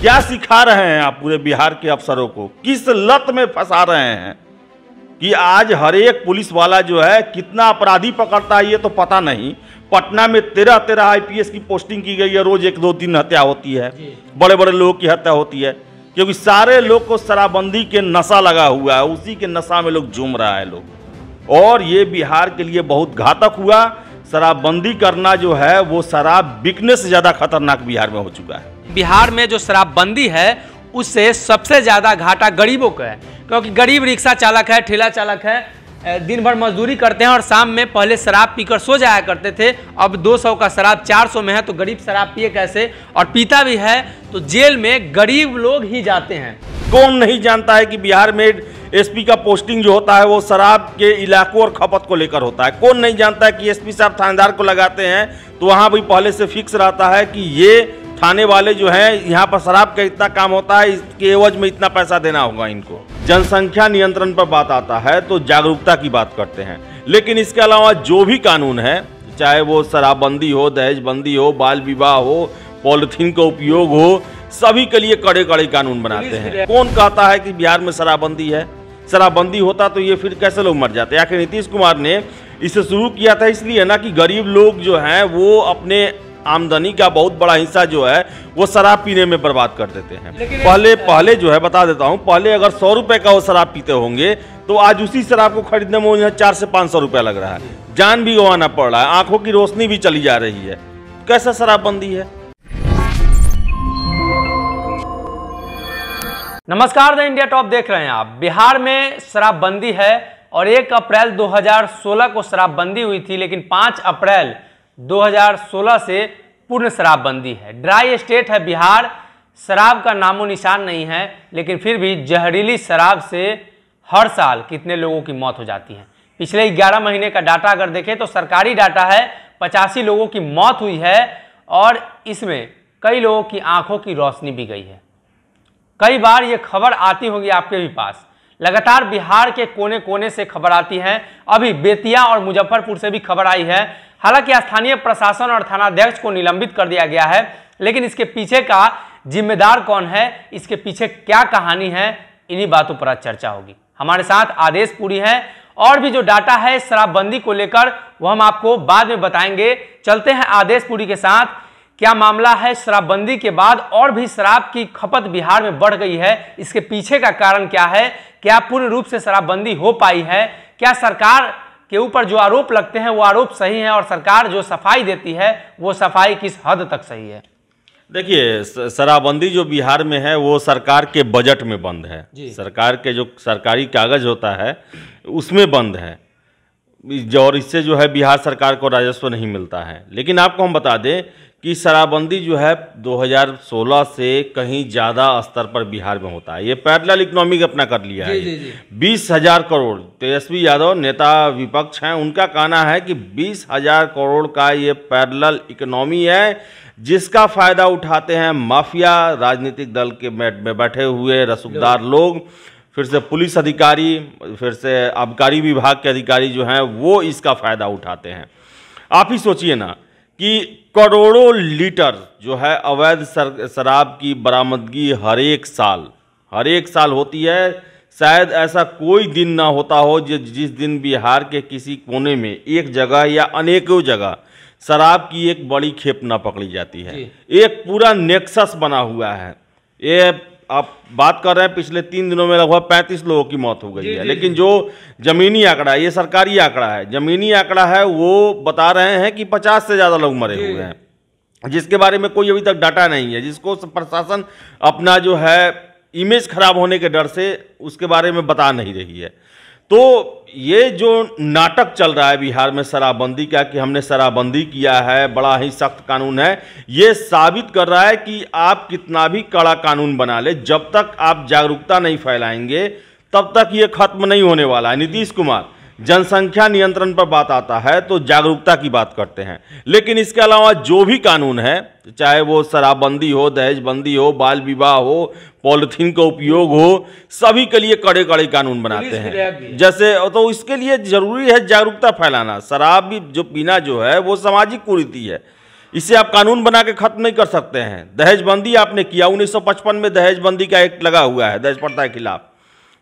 क्या सिखा रहे हैं आप पूरे बिहार के अफसरों को किस लत में फंसा रहे हैं कि आज हर एक पुलिस वाला जो है कितना अपराधी पकड़ता है ये तो पता नहीं पटना में तेरह तेरह आईपीएस की पोस्टिंग की गई है रोज एक दो तीन हत्या होती है बड़े बड़े लोगों की हत्या होती है क्योंकि सारे लोग को शराबबंदी के नशा लगा हुआ है उसी के नशा में लोग झूम रहा है लोग और ये बिहार के लिए बहुत घातक हुआ शराबबंदी करना जो है वो शराब बिकने से ज़्यादा खतरनाक बिहार में हो चुका है बिहार में जो शराबबंदी है उससे सबसे ज़्यादा घाटा गरीबों का है क्योंकि गरीब रिक्शा चालक है ठेला चालक है दिन भर मजदूरी करते हैं और शाम में पहले शराब पीकर सो जाया करते थे अब 200 का शराब 400 में है तो गरीब शराब पिए कैसे और पीता भी है तो जेल में गरीब लोग ही जाते हैं कौन नहीं जानता है कि बिहार में एसपी का पोस्टिंग जो होता है वो शराब के इलाकों और खपत को लेकर होता है कौन नहीं जानता है कि एस साहब थानेदार को लगाते हैं तो वहाँ भी पहले से फिक्स रहता है कि ये थाने वाले जो हैं यहाँ पर शराब का इतना काम होता है इसके एवज में इतना पैसा देना होगा इनको जनसंख्या नियंत्रण पर बात आता है तो जागरूकता की बात करते हैं लेकिन इसके अलावा जो भी कानून है चाहे वो शराबबंदी हो दहेजबंदी हो बाल विवाह हो पॉलिथीन का उपयोग हो सभी के लिए कड़े कड़े कानून बनाते हैं कौन कहता है कि बिहार में शराबबंदी है शराबबंदी होता तो ये फिर कैसे लोग मर जाते आखिर नीतीश कुमार ने इसे शुरू किया था इसलिए ना कि गरीब लोग जो हैं वो अपने आमदनी का बहुत बड़ा हिस्सा जो है वो शराब पीने में बर्बाद कर देते हैं पहले पहले जो है बता देता हूँ पहले अगर सौ रुपए का वो शराब पीते होंगे तो आज उसी शराब को खरीदने में उन्हें चार से पाँच सौ रुपया लग रहा है जान भी गंवाना पड़ रहा है आंखों की रोशनी भी चली जा रही है कैसा शराबबंदी है नमस्कार द इंडिया टॉप देख रहे हैं आप बिहार में शराबबंदी है और 1 अप्रैल 2016 को शराबबंदी हुई थी लेकिन 5 अप्रैल 2016 से पूर्ण शराबबंदी है ड्राई स्टेट है बिहार शराब का नामो निशान नहीं है लेकिन फिर भी जहरीली शराब से हर साल कितने लोगों की मौत हो जाती है पिछले 11 महीने का डाटा अगर देखें तो सरकारी डाटा है पचासी लोगों की मौत हुई है और इसमें कई लोगों की आंखों की रोशनी भी गई है कई बार ये खबर आती होगी आपके भी पास लगातार बिहार के कोने कोने से खबर आती है अभी बेतिया और मुजफ्फरपुर से भी खबर आई है हालांकि स्थानीय प्रशासन और थानाध्यक्ष को निलंबित कर दिया गया है लेकिन इसके पीछे का जिम्मेदार कौन है इसके पीछे क्या कहानी है इन्हीं बातों पर आज चर्चा होगी हमारे साथ आदेश पूरी है और भी जो डाटा है शराबबंदी को लेकर वो हम आपको बाद में बताएंगे चलते हैं आदेश पूरी के साथ क्या मामला है शराबबंदी के बाद और भी शराब की खपत बिहार में बढ़ गई है इसके पीछे का कारण क्या है क्या पूर्ण रूप से शराबबंदी हो पाई है क्या सरकार के ऊपर जो आरोप लगते हैं वो आरोप सही है और सरकार जो सफाई देती है वो सफाई किस हद तक सही है देखिए शराबबंदी जो बिहार में है वो सरकार के बजट में बंद है सरकार के जो सरकारी कागज होता है उसमें बंद है और इससे जो है बिहार सरकार को राजस्व नहीं मिलता है लेकिन आपको हम बता दें कि शराबबंदी जो है 2016 से कहीं ज़्यादा स्तर पर बिहार में होता है ये पैरल इकोनॉमिक अपना कर लिया जी, है बीस हजार करोड़ तेजस्वी यादव नेता विपक्ष हैं उनका कहना है कि बीस हजार करोड़ का ये पैरल इकोनॉमी है जिसका फ़ायदा उठाते हैं माफिया राजनीतिक दल के मेट में बैठे हुए रसूखदार लोग फिर से पुलिस अधिकारी फिर से आबकारी विभाग के अधिकारी जो हैं वो इसका फ़ायदा उठाते हैं आप ही सोचिए ना कि करोड़ों लीटर जो है अवैध शराब की बरामदगी हर एक साल हर एक साल होती है शायद ऐसा कोई दिन ना होता हो जिस दिन बिहार के किसी कोने में एक जगह या अनेकों जगह शराब की एक बड़ी खेप ना पकड़ी जाती है एक पूरा नेक्सस बना हुआ है ये आप बात कर रहे हैं पिछले तीन दिनों में लगभग पैंतीस लोगों की मौत हो गई है लेकिन जो जमीनी आंकड़ा है ये सरकारी आंकड़ा है जमीनी आंकड़ा है वो बता रहे हैं कि पचास से ज़्यादा लोग मरे हुए हैं जिसके बारे में कोई अभी तक डाटा नहीं है जिसको प्रशासन अपना जो है इमेज खराब होने के डर से उसके बारे में बता नहीं रही है तो ये जो नाटक चल रहा है बिहार में शराबबंदी का कि हमने शराबबंदी किया है बड़ा ही सख्त कानून है ये साबित कर रहा है कि आप कितना भी कड़ा कानून बना ले जब तक आप जागरूकता नहीं फैलाएंगे तब तक ये खत्म नहीं होने वाला है नीतीश कुमार जनसंख्या नियंत्रण पर बात आता है तो जागरूकता की बात करते हैं लेकिन इसके अलावा जो भी कानून है चाहे वो शराबबंदी हो दहेजबंदी हो बाल विवाह हो पॉलिथीन का उपयोग हो सभी के लिए कड़े कड़े कानून बनाते हैं जैसे तो इसके लिए जरूरी है जागरूकता फैलाना शराब भी जो पीना जो है वो सामाजिक कुरीति है इसे आप कानून बना के खत्म नहीं कर सकते हैं दहेजबंदी आपने किया 1955 में दहेजबंदी का एक्ट लगा हुआ है दहेज प्रथा के खिलाफ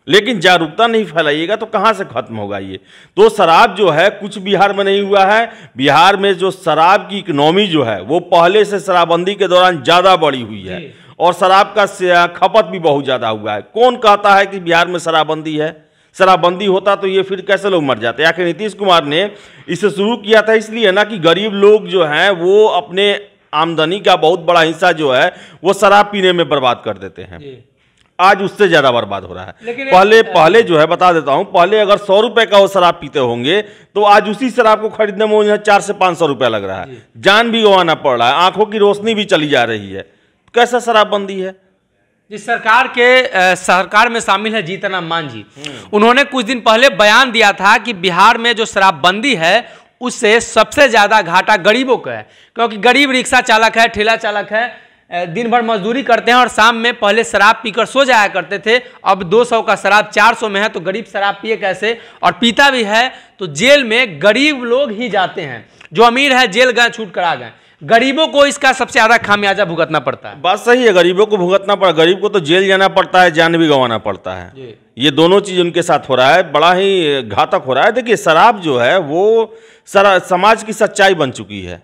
लेकिन जागरूकता नहीं फैलाइएगा तो कहाँ से खत्म होगा ये तो शराब जो है कुछ बिहार में नहीं हुआ है बिहार में जो शराब की इकोनॉमी जो है वो पहले से शराबबंदी के दौरान ज़्यादा बढ़ी हुई है और शराब का खपत भी बहुत ज़्यादा हुआ है कौन कहता है कि बिहार में शराबबंदी है शराबबंदी होता तो ये फिर कैसे लोग मर जाते आखिर नीतीश कुमार ने इसे शुरू किया था इसलिए ना कि गरीब लोग जो हैं वो अपने आमदनी का बहुत बड़ा हिस्सा जो है वो शराब पीने में बर्बाद कर देते हैं आज उससे ज़्यादा बर्बाद हो रहा है पहले पहले जो है बता देता हूं पहले अगर सौ रुपए का वो शराब पीते होंगे तो आज उसी शराब को खरीदने में उन्हें चार से पांच सौ रुपया लग रहा है जान भी गंवाना पड़ रहा है आंखों की रोशनी भी चली जा रही है तो कैसा शराबबंदी है जिस सरकार के सरकार में शामिल है जीतन मान जी हम्म। उन्होंने कुछ दिन पहले बयान दिया था कि बिहार में जो शराबबंदी है उससे सबसे ज़्यादा घाटा गरीबों का है क्योंकि गरीब रिक्शा चालक है ठेला चालक है दिन भर मजदूरी करते हैं और शाम में पहले शराब पीकर सो जाया करते थे अब 200 का शराब 400 में है तो गरीब शराब पिए कैसे और पीता भी है तो जेल में गरीब लोग ही जाते हैं जो अमीर है जेल गए छूट करा गए गरीबों को इसका सबसे ज़्यादा खामियाजा भुगतना पड़ता है बात सही है गरीबों को भुगतना पड़ा गरीब को तो जेल जाना पड़ता है जान भी गंवाना पड़ता है ये दोनों चीज़ उनके साथ हो रहा है बड़ा ही घातक हो रहा है देखिए शराब जो है वो समाज की सच्चाई बन चुकी है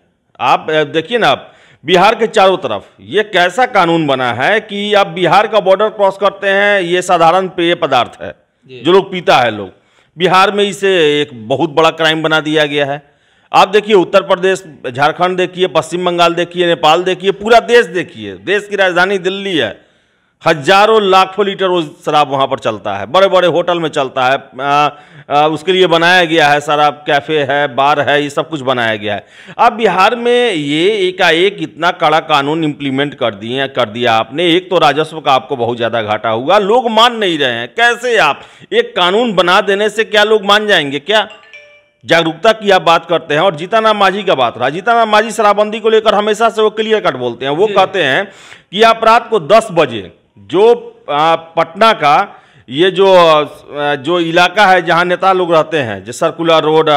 आप देखिए ना आप बिहार के चारों तरफ ये कैसा कानून बना है कि आप बिहार का बॉर्डर क्रॉस करते हैं ये साधारण पेय पदार्थ है जो लोग पीता है लोग बिहार में इसे एक बहुत बड़ा क्राइम बना दिया गया है आप देखिए उत्तर प्रदेश झारखंड देखिए पश्चिम बंगाल देखिए नेपाल देखिए पूरा देश देखिए देश की राजधानी दिल्ली है हजारों लाखों लीटर वो शराब वहाँ पर चलता है बड़े बड़े होटल में चलता है आ, आ, उसके लिए बनाया गया है शराब कैफ़े है बार है ये सब कुछ बनाया गया है अब बिहार में ये एकाएक इतना कड़ा कानून इम्प्लीमेंट कर दिए कर दिया आपने एक तो राजस्व का आपको बहुत ज़्यादा घाटा हुआ लोग मान नहीं रहे हैं कैसे आप एक कानून बना देने से क्या लोग मान जाएंगे क्या जागरूकता की आप बात करते हैं और जीताना माझी का बात रहा जीताना माझी शराबबंदी को लेकर हमेशा से वो क्लियर कट बोलते हैं वो कहते हैं कि अपराध को दस बजे जो पटना का ये जो जो इलाका है जहाँ नेता लोग रहते हैं जैसे सर्कुलर रोड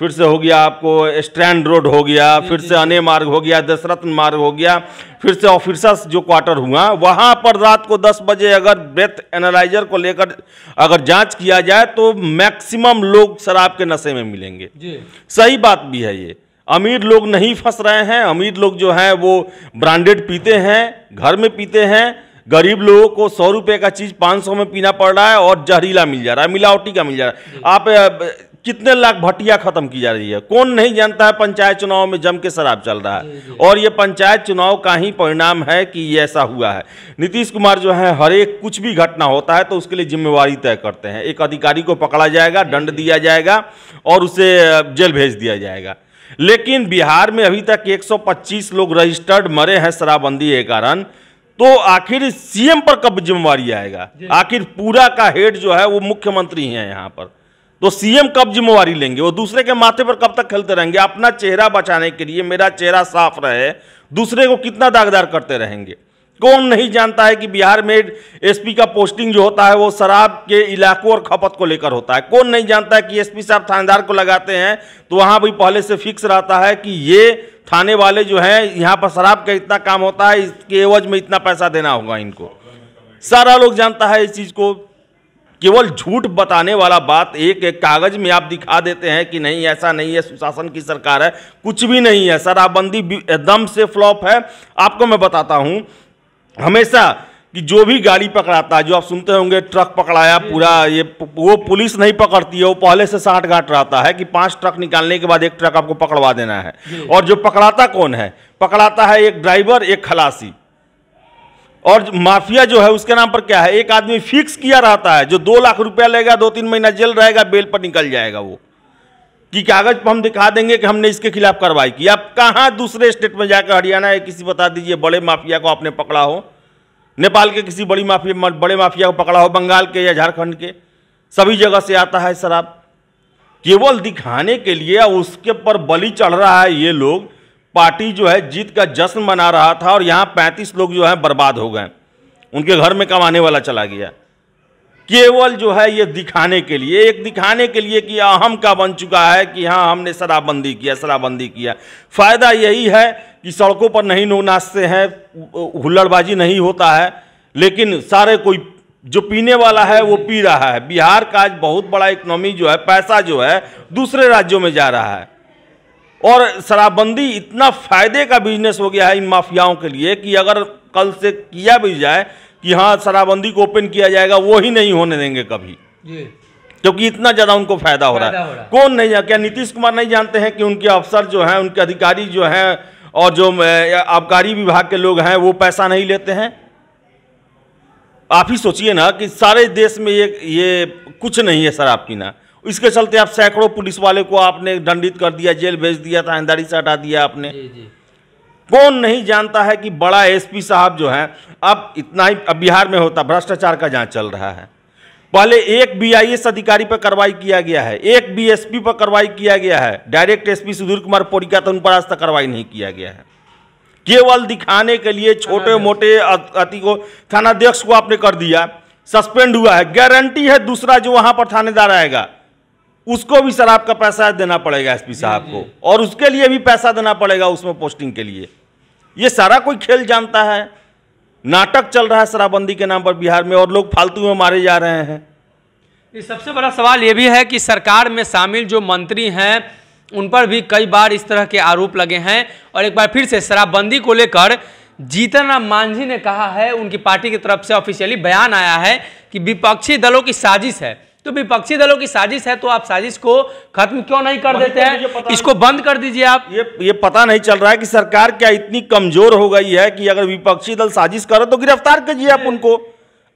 फिर से हो गया आपको स्टैंड रोड हो गया फिर से अने मार्ग हो गया दशरथ मार्ग हो गया फिर से ऑफिसर्स जो क्वार्टर हुआ वहाँ पर रात को 10 बजे अगर ब्रेथ एनालाइजर को लेकर अगर जांच किया जाए तो मैक्सिमम लोग शराब के नशे में मिलेंगे सही बात भी है ये अमीर लोग नहीं फंस रहे हैं अमीर लोग जो हैं वो ब्रांडेड पीते हैं घर में पीते हैं गरीब लोगों को सौ रुपये का चीज़ पाँच सौ में पीना पड़ रहा है और जहरीला मिल जा रहा है मिलावटी का मिल जा रहा है आप कितने लाख भटिया खत्म की जा रही है कौन नहीं जानता है पंचायत चुनाव में जम के शराब चल रहा है और ये पंचायत चुनाव का ही परिणाम है कि ये ऐसा हुआ है नीतीश कुमार जो है हर एक कुछ भी घटना होता है तो उसके लिए जिम्मेवारी तय करते हैं एक अधिकारी को पकड़ा जाएगा दंड दिया जाएगा और उसे जेल भेज दिया जाएगा लेकिन बिहार में अभी तक एक लोग रजिस्टर्ड मरे हैं शराबबंदी के कारण तो आखिर सीएम पर कब जिम्मेवारी आएगा आखिर पूरा का हेड जो है वो मुख्यमंत्री हैं यहाँ पर तो सीएम कब जिम्मेवारी लेंगे वो दूसरे के माथे पर कब तक खेलते रहेंगे अपना चेहरा बचाने के लिए मेरा चेहरा साफ रहे दूसरे को कितना दागदार करते रहेंगे कौन नहीं जानता है कि बिहार में एसपी का पोस्टिंग जो होता है वो शराब के इलाकों और खपत को लेकर होता है कौन नहीं जानता है कि एसपी साहब थानेदार को लगाते हैं तो वहाँ भी पहले से फिक्स रहता है कि ये थाने वाले जो हैं यहाँ पर शराब का इतना काम होता है इसके एवज में इतना पैसा देना होगा इनको सारा लोग जानता है इस चीज़ को केवल झूठ बताने वाला बात एक एक कागज में आप दिखा देते हैं कि नहीं ऐसा नहीं है सुशासन की सरकार है कुछ भी नहीं है शराबबंदी एकदम से फ्लॉप है आपको मैं बताता हूँ हमेशा कि जो भी गाड़ी पकड़ाता है जो आप सुनते होंगे ट्रक पकड़ाया पूरा ये वो पुलिस नहीं पकड़ती है वो पहले से साठ घाट रहता है कि पांच ट्रक निकालने के बाद एक ट्रक आपको पकड़वा देना है और जो पकड़ाता कौन है पकड़ाता है एक ड्राइवर एक खलासी और माफिया जो है उसके नाम पर क्या है एक आदमी फिक्स किया रहता है जो दो लाख रुपया लेगा दो तीन महीना जेल रहेगा बेल पर निकल जाएगा वो कि कागज पर हम दिखा देंगे कि हमने इसके खिलाफ कार्रवाई की आप कहाँ दूसरे स्टेट में जाकर हरियाणा या किसी बता दीजिए बड़े माफिया को आपने पकड़ा हो नेपाल के किसी बड़ी माफिया बड़े माफिया को पकड़ा हो बंगाल के या झारखंड के सभी जगह से आता है शराब केवल दिखाने के लिए उसके पर बलि चढ़ रहा है ये लोग पार्टी जो है जीत का जश्न मना रहा था और यहाँ पैंतीस लोग जो हैं बर्बाद हो गए उनके घर में कमाने वाला चला गया केवल जो है ये दिखाने के लिए एक दिखाने के लिए कि अहम का बन चुका है कि हाँ हमने शराबबंदी किया शराबबंदी किया फ़ायदा यही है कि सड़कों पर नहीं नो नाचते हैं हुल्लड़बाजी नहीं होता है लेकिन सारे कोई जो पीने वाला है वो पी रहा है बिहार का आज बहुत बड़ा इकोनॉमी जो है पैसा जो है दूसरे राज्यों में जा रहा है और शराबबंदी इतना फायदे का बिजनेस हो गया है इन माफियाओं के लिए कि अगर कल से किया भी जाए कि हाँ शराबबंदी को ओपन किया जाएगा वो ही नहीं होने देंगे कभी क्योंकि इतना ज़्यादा उनको फायदा हो रहा है कौन नहीं है क्या नीतीश कुमार नहीं जानते हैं कि उनके अफसर जो हैं उनके अधिकारी जो हैं और जो आबकारी विभाग के लोग हैं वो पैसा नहीं लेते हैं आप ही सोचिए ना कि सारे देश में ये ये कुछ नहीं है शराब पीना इसके चलते आप सैकड़ों पुलिस वाले को आपने दंडित कर दिया जेल भेज दिया था से हटा दिया आपने जी जी। कौन नहीं जानता है कि बड़ा एसपी साहब जो है अब इतना ही अब बिहार में होता भ्रष्टाचार का जांच चल रहा है पहले एक बीआईएस अधिकारी पर कार्रवाई किया गया है एक बीएसपी पर कार्रवाई किया गया है डायरेक्ट एसपी सुधीर कुमार पोरिका तो उन पर आज तक कार्रवाई नहीं किया गया है केवल दिखाने के लिए छोटे हाँ, हाँ। मोटे अति को थानाध्यक्ष को आपने कर दिया सस्पेंड हुआ है गारंटी है दूसरा जो वहां पर थानेदार आएगा उसको भी शराब का पैसा देना पड़ेगा एसपी साहब को और उसके लिए भी पैसा देना पड़ेगा उसमें पोस्टिंग के लिए ये सारा कोई खेल जानता है नाटक चल रहा है शराबबंदी के नाम पर बिहार में और लोग फालतू में मारे जा रहे हैं ये सबसे बड़ा सवाल ये भी है कि सरकार में शामिल जो मंत्री हैं उन पर भी कई बार इस तरह के आरोप लगे हैं और एक बार फिर से शराबबंदी को लेकर जीतन राम मांझी ने कहा है उनकी पार्टी की तरफ से ऑफिशियली बयान आया है कि विपक्षी दलों की साजिश है तो विपक्षी दलों की साजिश है तो आप साजिश को खत्म क्यों नहीं कर देते तो हैं इसको बंद कर दीजिए आप ये ये पता नहीं चल रहा है कि सरकार क्या इतनी कमजोर हो गई है कि अगर विपक्षी दल साजिश करे तो गिरफ्तार कीजिए आप उनको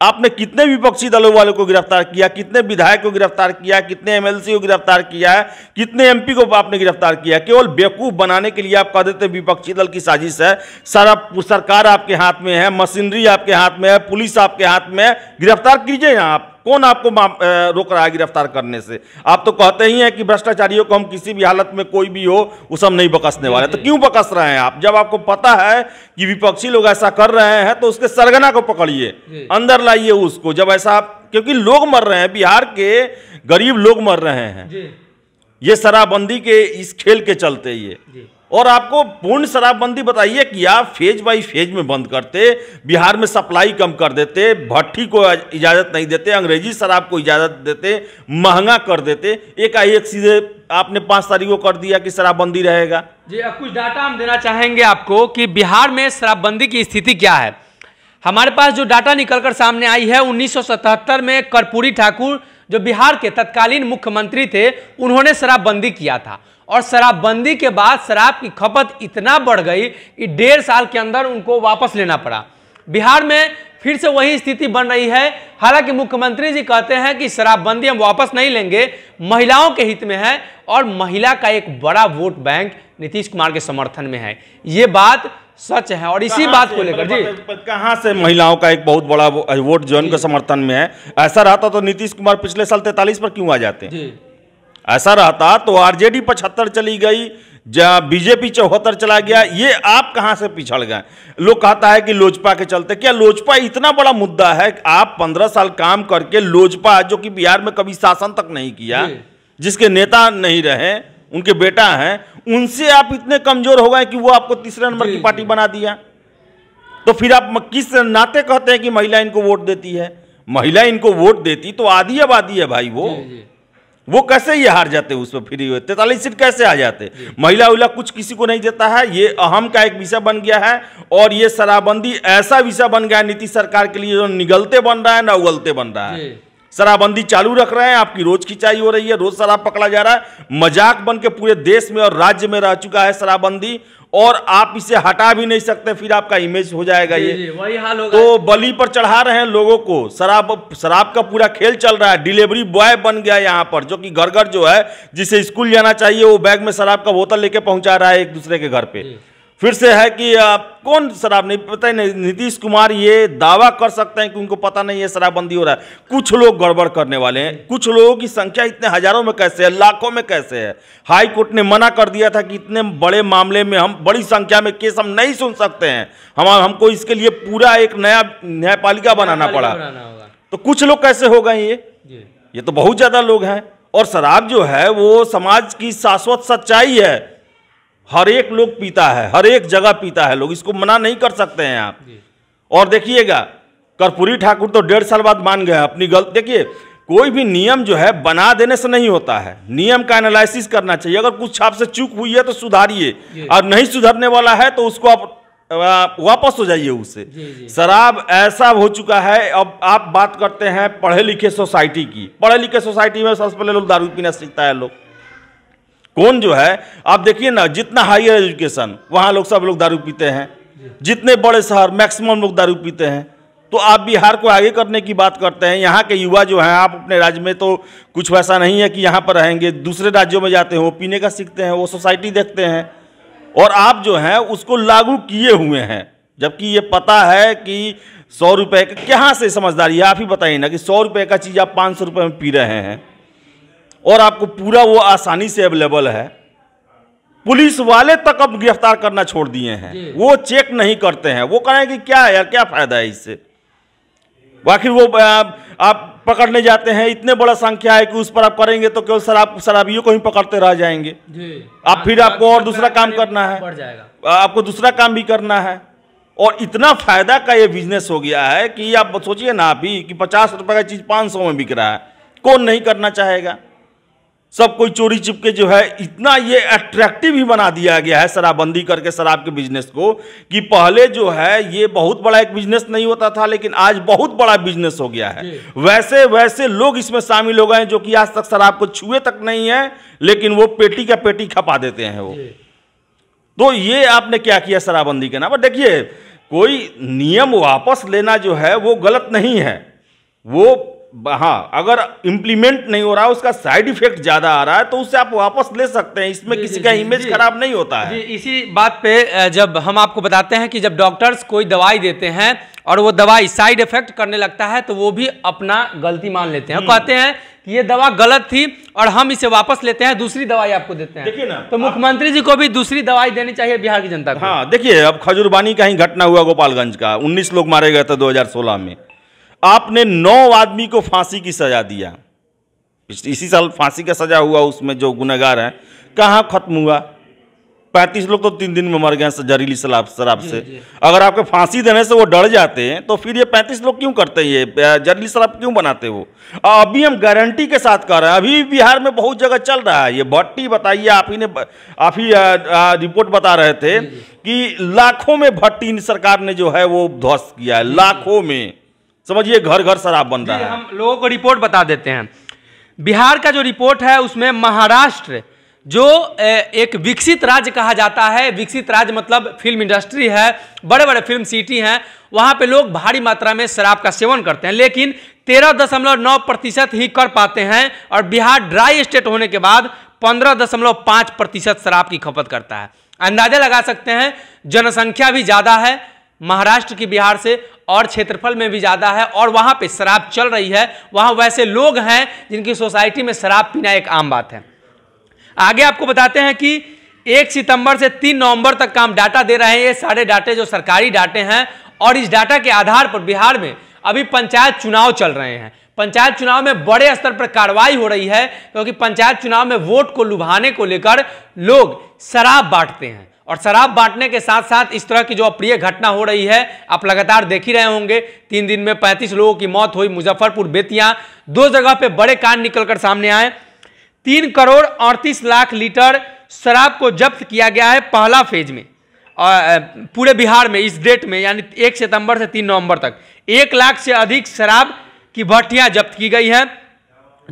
आपने कितने विपक्षी दलों वालों को गिरफ्तार किया कितने विधायक को गिरफ्तार किया कितने एमएलसी को गिरफ्तार किया है कितने एमपी को आपने गिरफ्तार किया केवल बेवकूफ़ बनाने के लिए आप कह देते विपक्षी दल की साजिश है सारा सरकार आपके हाथ में है मशीनरी आपके हाथ में है पुलिस आपके हाथ में है गिरफ्तार कीजिए ना आप कौन आपको रोक रहा है गिरफ्तार करने से आप तो कहते ही हैं कि भ्रष्टाचारियों को हम किसी भी हालत में कोई भी हो उस हम नहीं बकसने वाले तो क्यों बकस रहे हैं आप जब आपको पता है कि विपक्षी लोग ऐसा कर रहे हैं तो उसके सरगना को पकड़िए अंदर लाइए उसको जब ऐसा आप क्योंकि लोग मर रहे हैं बिहार के गरीब लोग मर रहे हैं ये शराबबंदी के इस खेल के चलते ये और आपको पूर्ण शराबबंदी बताइए कि आप फेज बाई फेज में बंद करते बिहार में सप्लाई कम कर देते भट्टी को इजाज़त नहीं देते अंग्रेजी शराब को इजाज़त देते महंगा कर देते एकाएक सीधे आपने पांच तारीख को कर दिया कि शराबबंदी रहेगा जी अब कुछ डाटा हम देना चाहेंगे आपको कि बिहार में शराबबंदी की स्थिति क्या है हमारे पास जो डाटा निकलकर सामने आई है उन्नीस में कर्पूरी ठाकुर जो बिहार के तत्कालीन मुख्यमंत्री थे उन्होंने शराबबंदी किया था और शराबबंदी के बाद शराब की खपत इतना बढ़ गई कि डेढ़ साल के अंदर उनको वापस लेना पड़ा बिहार में फिर से वही स्थिति बन रही है हालांकि मुख्यमंत्री जी कहते हैं कि शराबबंदी हम वापस नहीं लेंगे महिलाओं के हित में है और महिला का एक बड़ा वोट बैंक नीतीश कुमार के समर्थन में है ये बात सच है और इसी बात को लेकर जी कहां से महिलाओं का एक बहुत बड़ा वोट जो उनके समर्थन में है ऐसा रहता तो नीतीश कुमार पिछले साल तैतालीस पर क्यों आ जाते हैं ऐसा रहता तो आरजेडी पचहत्तर चली गई बीजेपी चौहत्तर चला गया ये आप कहाँ से पिछड़ गए लोग कहता है कि लोजपा के चलते क्या लोजपा इतना बड़ा मुद्दा है आप पंद्रह साल काम करके लोजपा जो कि बिहार में कभी शासन तक नहीं किया जिसके नेता नहीं रहे उनके बेटा हैं उनसे आप इतने कमजोर हो गए कि वो आपको तीसरे नंबर की पार्टी बना दिया तो फिर आप किस नाते कहते हैं कि महिला इनको वोट देती है महिला इनको वोट देती तो आधी आबादी है भाई वो जी, जी। वो कैसे ये हार जाते उस पर फ्री हुए तैतालीस सीट कैसे आ जाते महिला उला कुछ किसी को नहीं देता है ये अहम का एक विषय बन गया है और ये शराबबंदी ऐसा विषय बन गया है नीतीश सरकार के लिए जो निगलते बन रहा है ना उगलते बन रहा है शराबबंदी चालू रख रहे हैं आपकी रोज खिंचाई हो रही है रोज शराब पकड़ा जा रहा है मजाक बन के पूरे देश में और राज्य में रह चुका है शराबबंदी और आप इसे हटा भी नहीं सकते फिर आपका इमेज हो जाएगा ये वही हाल होगा तो बलि पर चढ़ा रहे हैं लोगों को शराब शराब का पूरा खेल चल रहा है डिलीवरी बॉय बन गया यहाँ पर जो कि घर घर जो है जिसे स्कूल जाना चाहिए वो बैग में शराब का बोतल लेके पहुंचा रहा है एक दूसरे के घर पे फिर से है कि कौन शराब नहीं पता ही नहीं नीतीश कुमार ये दावा कर सकते हैं कि उनको पता नहीं है शराबबंदी हो रहा है कुछ लोग गड़बड़ करने वाले हैं कुछ लोगों की संख्या इतने हजारों में कैसे है लाखों में कैसे है हाई कोर्ट ने मना कर दिया था कि इतने बड़े मामले में हम बड़ी संख्या में केस हम नहीं सुन सकते हैं हम हमको इसके लिए पूरा एक नया न्यायपालिका बनाना पड़ा तो कुछ लोग कैसे हो गए ये ये तो बहुत ज़्यादा लोग हैं और शराब जो है वो समाज की शाश्वत सच्चाई है हर एक लोग पीता है हर एक जगह पीता है लोग इसको मना नहीं कर सकते हैं आप और देखिएगा कर्पूरी ठाकुर तो डेढ़ साल बाद मान गए अपनी गलती देखिए कोई भी नियम जो है बना देने से नहीं होता है नियम का एनालिसिस करना चाहिए अगर कुछ आपसे चूक हुई है तो सुधारिए और नहीं सुधरने वाला है तो उसको आप वापस हो जाइए उससे शराब ऐसा हो चुका है अब आप बात करते हैं पढ़े लिखे सोसाइटी की पढ़े लिखे सोसाइटी में सबसे पहले लोग दारू पीना सीखता है लोग कौन जो है आप देखिए ना जितना हायर एजुकेशन वहाँ लोग सब लोग दारू पीते हैं जितने बड़े शहर मैक्सिमम लोग दारू पीते हैं तो आप बिहार को आगे करने की बात करते हैं यहाँ के युवा जो हैं आप अपने राज्य में तो कुछ वैसा नहीं है कि यहाँ पर रहेंगे दूसरे राज्यों में जाते हैं वो पीने का सीखते हैं वो सोसाइटी देखते हैं और आप जो हैं उसको लागू किए हुए हैं जबकि ये पता है कि सौ रुपये का कहाँ से समझदारी है आप ही बताइए ना कि सौ रुपये का चीज़ आप पाँच सौ रुपये में पी रहे हैं और आपको पूरा वो आसानी से अवेलेबल है पुलिस वाले तक अब गिरफ्तार करना छोड़ दिए हैं वो चेक नहीं करते हैं वो कहें कि क्या है यार क्या फ़ायदा है इससे आखिर वो आप, आप पकड़ने जाते हैं इतने बड़ा संख्या है कि उस पर आप करेंगे तो केवल शराब शराबियों को ही पकड़ते रह जाएंगे आप फिर आपको और दूसरा काम करना है आपको दूसरा काम भी करना है और इतना फायदा का ये बिजनेस हो गया है कि आप सोचिए ना अभी कि पचास रुपये का चीज़ पाँच सौ में बिक रहा है कौन नहीं करना चाहेगा सब कोई चोरी चिपके जो है इतना ये अट्रैक्टिव ही बना दिया गया है शराबबंदी करके शराब के बिजनेस को कि पहले जो है ये बहुत बड़ा एक बिजनेस नहीं होता था लेकिन आज बहुत बड़ा बिजनेस हो गया है वैसे वैसे लोग इसमें शामिल हो गए हैं जो कि आज तक शराब को छुए तक नहीं है लेकिन वो पेटी का पेटी खपा देते हैं वो तो ये आपने क्या किया शराबबंदी के नाम देखिए कोई नियम वापस लेना जो है वो गलत नहीं है वो हाँ अगर इम्प्लीमेंट नहीं हो रहा है उसका साइड इफेक्ट ज्यादा आ रहा है तो उसे आप वापस ले सकते हैं इसमें किसी का इमेज खराब नहीं होता है इसी बात पे जब हम आपको बताते हैं कि जब डॉक्टर्स कोई दवाई देते हैं और वो दवाई साइड इफेक्ट करने लगता है तो वो भी अपना गलती मान लेते हैं हम्म। कहते हैं कि ये दवा गलत थी और हम इसे वापस लेते हैं दूसरी दवाई आपको देते हैं देखिए ना तो मुख्यमंत्री जी को भी दूसरी दवाई देनी चाहिए बिहार की जनता को हाँ देखिए अब खजुरबानी का ही घटना हुआ गोपालगंज का 19 लोग मारे गए थे 2016 में आपने नौ आदमी को फांसी की सजा दिया इसी साल फांसी का सजा हुआ उसमें जो गुनागार है कहाँ खत्म हुआ पैंतीस लोग तो तीन दिन में मर गए जहरीली शराब शराब से अगर आपको फांसी देने से वो डर जाते हैं तो फिर ये पैंतीस लोग क्यों करते हैं ये जहरीली शराब क्यों बनाते हो अभी हम गारंटी के साथ कर रहे हैं अभी बिहार में बहुत जगह चल रहा है ये भट्टी बताइए आप ही ने आप ही रिपोर्ट बता रहे थे कि लाखों में भट्टी सरकार ने जो है वो ध्वस्त किया है लाखों में समझिए घर घर शराब बन रहा है हम लोगों को रिपोर्ट बता देते हैं बिहार का जो रिपोर्ट है उसमें महाराष्ट्र जो एक विकसित राज्य कहा जाता है विकसित राज्य मतलब फिल्म इंडस्ट्री है बड़े बड़े फिल्म सिटी हैं वहाँ पे लोग भारी मात्रा में शराब का सेवन करते हैं लेकिन तेरह दशमलव नौ प्रतिशत ही कर पाते हैं और बिहार ड्राई स्टेट होने के बाद पंद्रह दशमलव पाँच प्रतिशत शराब की खपत करता है अंदाजा लगा सकते हैं जनसंख्या भी ज़्यादा है महाराष्ट्र की बिहार से और क्षेत्रफल में भी ज़्यादा है और वहाँ पे शराब चल रही है वहाँ वैसे लोग हैं जिनकी सोसाइटी में शराब पीना एक आम बात है आगे आपको बताते हैं कि एक सितंबर से तीन नवंबर तक काम डाटा दे रहे हैं ये सारे डाटे जो सरकारी डाटे हैं और इस डाटा के आधार पर बिहार में अभी पंचायत चुनाव चल रहे हैं पंचायत चुनाव में बड़े स्तर पर कार्रवाई हो रही है क्योंकि पंचायत चुनाव में वोट को लुभाने को लेकर लोग शराब बांटते हैं और शराब बांटने के साथ साथ इस तरह की जो अप्रिय घटना हो रही है आप लगातार देख ही रहे होंगे तीन दिन में 35 लोगों की मौत हुई मुजफ्फरपुर बेतिया दो जगह पे बड़े कांड निकलकर सामने आए तीन करोड़ अड़तीस लाख लीटर शराब को जब्त किया गया है पहला फेज में और पूरे बिहार में इस डेट में यानी एक सितंबर से तीन नवंबर तक एक लाख से अधिक शराब की भट्टियां जब्त की गई हैं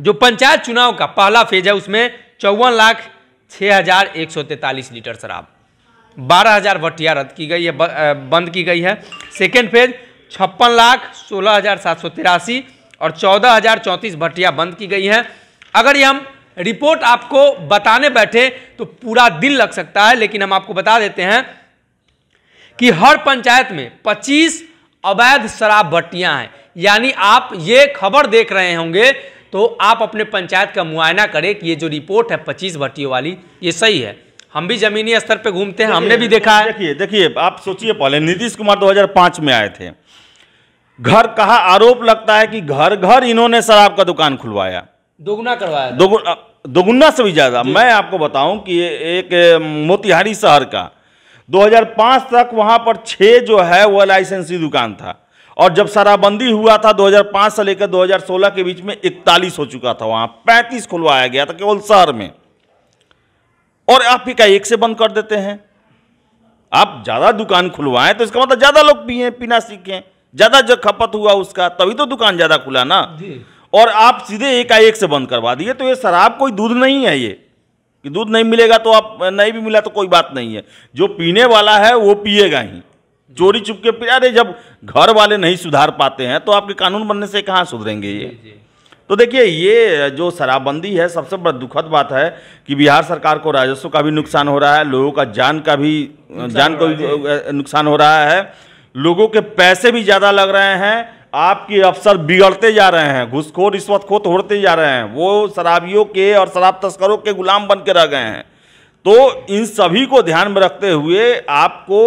जो पंचायत चुनाव का पहला फेज है उसमें चौवन लाख छः हज़ार एक सौ तैंतालीस लीटर शराब बारह हज़ार भट्टिया रद्द की गई है बंद की गई है सेकेंड फेज छप्पन लाख सोलह हज़ार सात सौ तिरासी और चौदह हज़ार चौंतीस भट्टिया बंद की गई हैं अगर ये हम रिपोर्ट आपको बताने बैठे तो पूरा दिन लग सकता है लेकिन हम आपको बता देते हैं कि हर पंचायत में पच्चीस अवैध शराब भट्टियाँ हैं यानी आप ये खबर देख रहे होंगे तो आप अपने पंचायत का मुआयना करें कि ये जो रिपोर्ट है 25 भट्टियों वाली ये सही है हम भी जमीनी स्तर पे घूमते हैं हमने भी देखा है देखिए देखिए आप सोचिए पहले नीतीश कुमार 2005 में आए थे घर कहा आरोप लगता है कि घर घर इन्होंने शराब का दुकान खुलवाया दोगुना करवाया दोगुना दोगुना से भी ज़्यादा मैं आपको बताऊं कि एक मोतिहारी शहर का 2005 तक वहां पर छह जो है वह लाइसेंसी दुकान था और जब शराबबंदी हुआ था 2005 से लेकर 2016 के बीच में इकतालीस हो चुका था वहां पैंतीस खुलवाया गया था केवल शहर में और आप ही का एक से बंद कर देते हैं आप ज़्यादा दुकान खुलवाएं तो इसका मतलब ज़्यादा लोग पिए पीना सीखें ज़्यादा जो खपत हुआ उसका तभी तो दुकान ज़्यादा खुला ना और आप सीधे एकाएक से बंद करवा दिए तो ये शराब कोई दूध नहीं है ये कि दूध नहीं मिलेगा तो आप नहीं भी मिला तो कोई बात नहीं है जो पीने वाला है वो पिएगा ही चोरी चुपके पी अरे जब घर वाले नहीं सुधार पाते हैं तो आपके कानून बनने से कहाँ सुधरेंगे ये तो देखिए ये जो शराबबंदी है सबसे बड़ा दुखद बात है कि बिहार सरकार को राजस्व का भी नुकसान हो रहा है लोगों का जान का भी जान का भी नुकसान हो रहा है लोगों के पैसे भी ज़्यादा लग रहे हैं आपके अफसर बिगड़ते जा रहे हैं घुसखोर रिश्वतखोर तोड़ते जा रहे हैं वो शराबियों के और शराब तस्करों के गुलाम बन के रह गए हैं तो इन सभी को ध्यान में रखते हुए आपको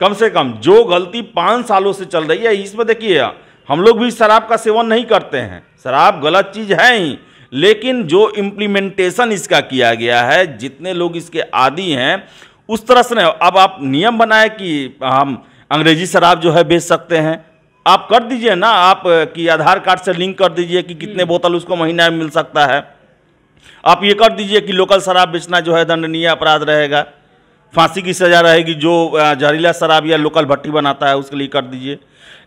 कम से कम जो गलती पाँच सालों से चल रही है इसमें देखिए हम लोग भी शराब का सेवन नहीं करते हैं शराब गलत चीज़ है ही लेकिन जो इम्प्लीमेंटेशन इसका किया गया है जितने लोग इसके आदि हैं उस तरह से अब आप नियम बनाए कि हम अंग्रेजी शराब जो है बेच सकते हैं आप कर दीजिए ना आप कि आधार कार्ड से लिंक कर दीजिए कि कितने हम्म। बोतल उसको महीना में मिल सकता है आप ये कर दीजिए कि लोकल शराब बेचना जो है दंडनीय अपराध रहेगा फांसी की सज़ा रहेगी जो जहरीला शराब या लोकल भट्टी बनाता है उसके लिए कर दीजिए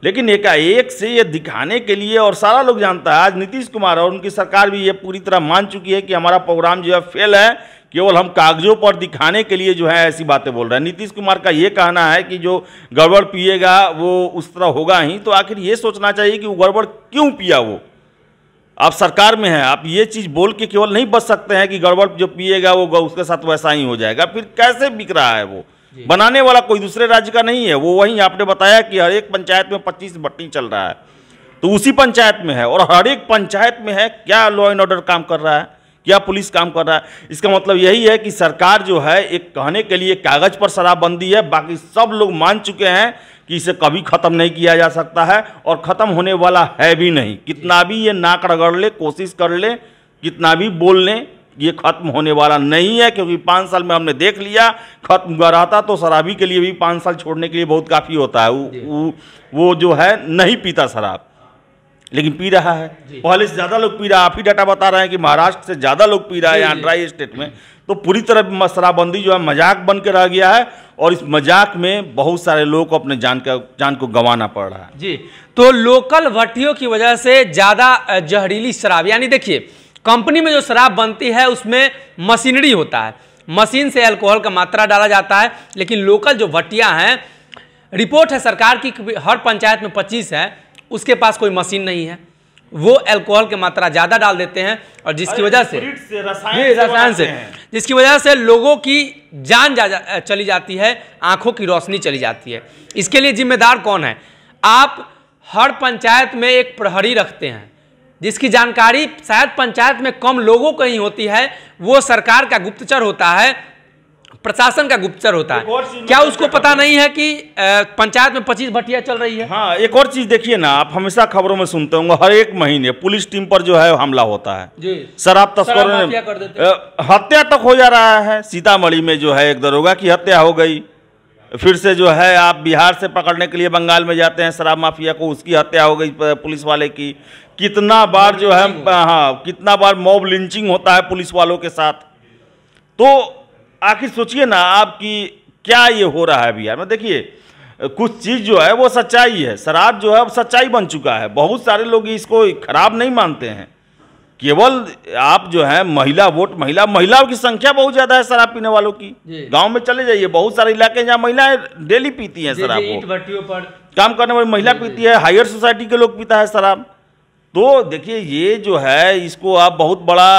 लेकिन एकाएक से ये दिखाने के लिए और सारा लोग जानता है आज नीतीश कुमार और उनकी सरकार भी ये पूरी तरह मान चुकी है कि हमारा प्रोग्राम जो है फेल है केवल हम कागजों पर दिखाने के लिए जो है ऐसी बातें बोल रहे हैं नीतीश कुमार का ये कहना है कि जो गड़बड़ पिएगा वो उस तरह होगा ही तो आखिर ये सोचना चाहिए कि वो गड़बड़ क्यों पिया वो आप सरकार में हैं आप ये चीज़ बोल के केवल नहीं बच सकते हैं कि गड़बड़ जो पिएगा वो उसके साथ वैसा ही हो जाएगा फिर कैसे बिक रहा है वो बनाने वाला कोई दूसरे राज्य का नहीं है वो वहीं आपने बताया कि हर एक पंचायत में पच्चीस भट्टी चल रहा है तो उसी पंचायत में है और हर एक पंचायत में है क्या लॉ एंड ऑर्डर काम कर रहा है क्या पुलिस काम कर रहा है इसका मतलब यही है कि सरकार जो है एक कहने के लिए कागज पर शराबबंदी है बाकी सब लोग मान चुके हैं कि इसे कभी खत्म नहीं किया जा सकता है और खत्म होने वाला है भी नहीं कितना भी ये नाक रगड़ ले कोशिश कर ले कितना भी बोल लें ये खत्म होने वाला नहीं है क्योंकि पाँच साल में हमने देख लिया खत्म हुआ था तो शराबी के लिए भी पाँच साल छोड़ने के लिए बहुत काफ़ी होता है वो, वो जो है नहीं पीता शराब लेकिन पी रहा है पहले से ज़्यादा लोग पी रहा है आप ही डाटा बता रहे हैं कि महाराष्ट्र से ज़्यादा लोग पी रहा है यहाँ ड्राई स्टेट में तो पूरी तरह शराबबंदी जो है मजाक बन के रह गया है और इस मजाक में बहुत सारे लोग को अपने जान का जान को गंवाना पड़ रहा है जी तो लोकल भट्टियों की वजह से ज़्यादा जहरीली शराब यानी देखिए कंपनी में जो शराब बनती है उसमें मशीनरी होता है मशीन से अल्कोहल का मात्रा डाला जाता है लेकिन लोकल जो भट्टियाँ हैं रिपोर्ट है सरकार की हर पंचायत में पच्चीस है उसके पास कोई मशीन नहीं है वो अल्कोहल की मात्रा ज़्यादा डाल देते हैं और जिसकी वजह से रसायन रसायन से, से जिसकी वजह से लोगों की जान जा, जा चली जाती है आंखों की रोशनी चली जाती है इसके लिए जिम्मेदार कौन है आप हर पंचायत में एक प्रहरी रखते हैं जिसकी जानकारी शायद पंचायत में कम लोगों को ही होती है वो सरकार का गुप्तचर होता है प्रशासन का गुप्तचर होता है क्या उसको पता नहीं है कि पंचायत में पच्चीस भट्टिया चल रही है हाँ एक और चीज देखिए ना आप हमेशा खबरों में सुनते होंगे हर एक महीने पुलिस टीम पर जो है हमला होता है शराब तस्करों ने हत्या तक हो जा रहा है सीतामढ़ी में जो है एक दरोगा की हत्या हो गई फिर से जो है आप बिहार से पकड़ने के लिए बंगाल में जाते हैं शराब माफिया को उसकी हत्या हो गई पुलिस वाले की कितना बार जो है हाँ कितना बार मॉब लिंचिंग होता है पुलिस वालों के साथ तो आखिर सोचिए ना आपकी क्या ये हो रहा है बिहार में देखिए कुछ चीज़ जो है वो सच्चाई है शराब जो है अब सच्चाई बन चुका है बहुत सारे लोग इसको खराब नहीं मानते हैं केवल आप जो है महिला वोट महिला महिलाओं की संख्या बहुत ज्यादा है शराब पीने वालों की गांव में चले जाइए बहुत सारे इलाके हैं जहाँ महिलाएं डेली पीती हैं शराब को पर काम करने वाली महिला पीती है हायर सोसाइटी के लोग पीता है शराब तो देखिए ये जो है इसको आप बहुत बड़ा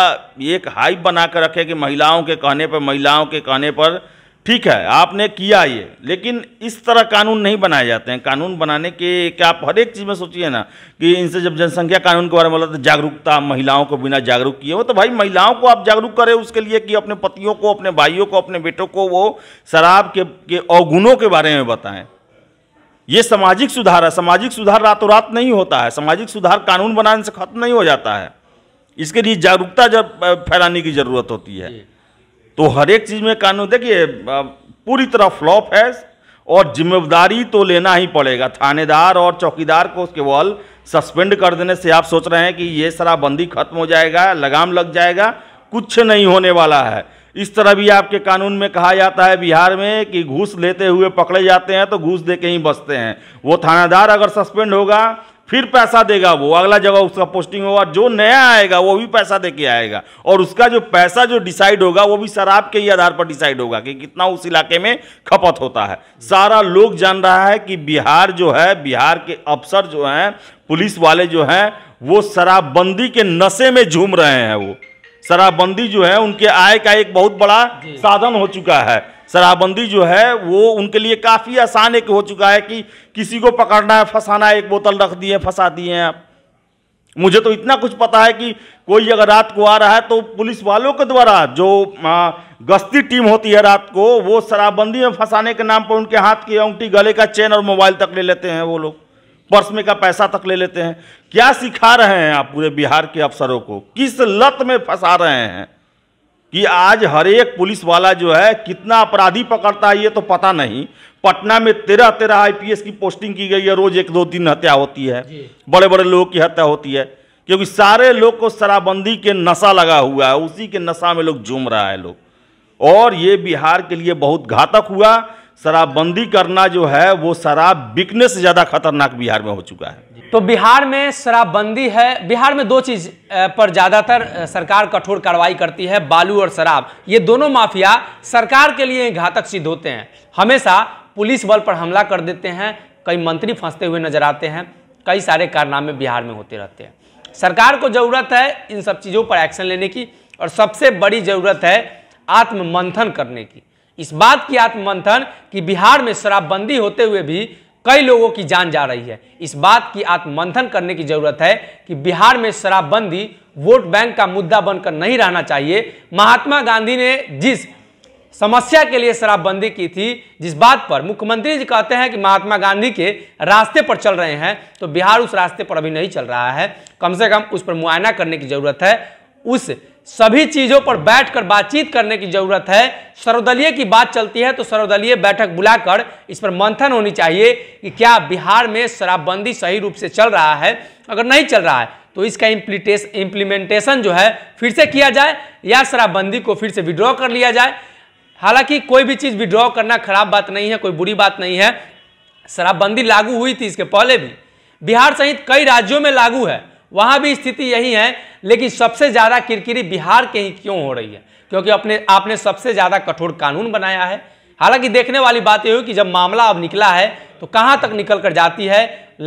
एक हाइप बना कर रखे कि महिलाओं के कहने पर महिलाओं के कहने पर ठीक है आपने किया ये लेकिन इस तरह कानून नहीं बनाए जाते हैं कानून बनाने के क्या आप हर एक चीज़ में सोचिए ना कि इनसे जब जनसंख्या कानून के बारे में बोला तो जागरूकता महिलाओं को बिना जागरूक किए हो तो भाई महिलाओं को आप जागरूक करें उसके लिए कि अपने पतियों को अपने भाइयों को अपने बेटों को वो शराब के, के अवगुणों के बारे में बताएं ये सामाजिक सुधार है सामाजिक सुधार रातों रात नहीं होता है सामाजिक सुधार कानून बनाने से खत्म नहीं हो जाता है इसके लिए जागरूकता जब फैलाने की जरूरत होती है तो हर एक चीज़ में कानून देखिए पूरी तरह फ्लॉप है और जिम्मेदारी तो लेना ही पड़ेगा थानेदार और चौकीदार को केवल सस्पेंड कर देने से आप सोच रहे हैं कि ये शराबबंदी खत्म हो जाएगा लगाम लग जाएगा कुछ नहीं होने वाला है इस तरह भी आपके कानून में कहा जाता है बिहार में कि घूस लेते हुए पकड़े जाते हैं तो घूस दे के ही बचते हैं वो थानेदार अगर सस्पेंड होगा फिर पैसा देगा वो अगला जगह उसका पोस्टिंग होगा जो नया आएगा वो भी पैसा दे के आएगा और उसका जो पैसा जो डिसाइड होगा वो भी शराब के ही आधार पर डिसाइड होगा कि कितना उस इलाके में खपत होता है सारा लोग जान रहा है कि बिहार जो है बिहार के अफसर जो हैं पुलिस वाले जो हैं वो शराबबंदी के नशे में झूम रहे हैं वो शराबबंदी जो है उनके आय का एक बहुत बड़ा साधन हो चुका है शराबबंदी जो है वो उनके लिए काफ़ी आसान एक हो चुका है कि किसी को पकड़ना है फंसाना है एक बोतल रख दिए फंसा दिए हैं आप मुझे तो इतना कुछ पता है कि कोई अगर रात को आ रहा है तो पुलिस वालों के द्वारा जो गश्ती टीम होती है रात को वो शराबबंदी में फंसाने के नाम पर उनके हाथ की अंगूठी गले का चेन और मोबाइल तक ले लेते हैं वो लोग पर्स में का पैसा तक ले लेते हैं क्या सिखा रहे हैं आप पूरे बिहार के अफसरों को किस लत में फंसा रहे हैं कि आज हर एक पुलिस वाला जो है कितना अपराधी पकड़ता है ये तो पता नहीं पटना में तेरह तेरह आईपीएस की पोस्टिंग की गई है रोज एक दो दिन हत्या होती है बड़े बड़े लोगों की हत्या होती है क्योंकि सारे लोग को शराबबंदी के नशा लगा हुआ है उसी के नशा में लोग झूम रहा है लोग और ये बिहार के लिए बहुत घातक हुआ शराबबंदी करना जो है वो शराब बिकने से ज़्यादा खतरनाक बिहार में हो चुका है तो बिहार में शराबबंदी है बिहार में दो चीज़ पर ज़्यादातर सरकार कठोर कार्रवाई करती है बालू और शराब ये दोनों माफिया सरकार के लिए घातक सिद्ध होते हैं हमेशा पुलिस बल पर हमला कर देते हैं कई मंत्री फंसते हुए नजर आते हैं कई सारे कारनामे बिहार में होते रहते हैं सरकार को ज़रूरत है इन सब चीज़ों पर एक्शन लेने की और सबसे बड़ी ज़रूरत है आत्ममंथन करने की इस बात की आत्ममंथन कि बिहार में शराबबंदी होते हुए भी कई लोगों की जान जा रही है इस बात की आत्ममंथन करने की जरूरत है कि बिहार में शराबबंदी वोट बैंक का मुद्दा बनकर नहीं रहना चाहिए महात्मा गांधी ने जिस समस्या के लिए शराबबंदी की थी जिस बात पर मुख्यमंत्री जी कहते हैं कि महात्मा गांधी के रास्ते पर चल रहे हैं तो बिहार उस रास्ते पर अभी नहीं चल रहा है कम से कम उस पर मुआयना करने की जरूरत है उस सभी चीजों पर बैठकर बातचीत करने की जरूरत है सर्वदलीय की बात चलती है तो सर्वदलीय बैठक बुलाकर इस पर मंथन होनी चाहिए कि क्या बिहार में शराबबंदी सही रूप से चल रहा है अगर नहीं चल रहा है तो इसका इम्प्लीटेश इम्प्लीमेंटेशन जो है फिर से किया जाए या शराबबंदी को फिर से विड्रॉ कर लिया जाए हालांकि कोई भी चीज़ विड्रॉ करना खराब बात नहीं है कोई बुरी बात नहीं है शराबबंदी लागू हुई थी इसके पहले भी बिहार सहित कई राज्यों में लागू है वहाँ भी स्थिति यही है लेकिन सबसे ज़्यादा किरकिरी बिहार के ही क्यों हो रही है क्योंकि अपने आपने सबसे ज़्यादा कठोर कानून बनाया है हालांकि देखने वाली बात यह हुई कि जब मामला अब निकला है तो कहाँ तक निकल कर जाती है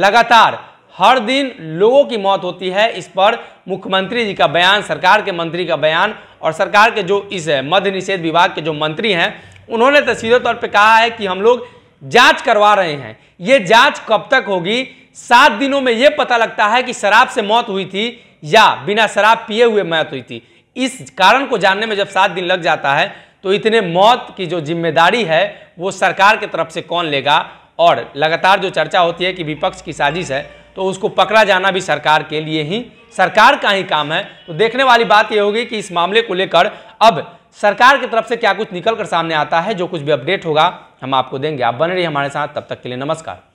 लगातार हर दिन लोगों की मौत होती है इस पर मुख्यमंत्री जी का बयान सरकार के मंत्री का बयान और सरकार के जो इस मध्य निषेध विभाग के जो मंत्री हैं उन्होंने तो सीधे तौर पर कहा है कि हम लोग जांच करवा रहे हैं ये जांच कब तक होगी सात दिनों में यह पता लगता है कि शराब से मौत हुई थी या बिना शराब पिए हुए मौत हुई थी इस कारण को जानने में जब सात दिन लग जाता है तो इतने मौत की जो जिम्मेदारी है वो सरकार की तरफ से कौन लेगा और लगातार जो चर्चा होती है कि विपक्ष की साजिश है तो उसको पकड़ा जाना भी सरकार के लिए ही सरकार का ही काम है तो देखने वाली बात यह होगी कि इस मामले को लेकर अब सरकार की तरफ से क्या कुछ निकल कर सामने आता है जो कुछ भी अपडेट होगा हम आपको देंगे आप बने रहिए हमारे साथ तब तक के लिए नमस्कार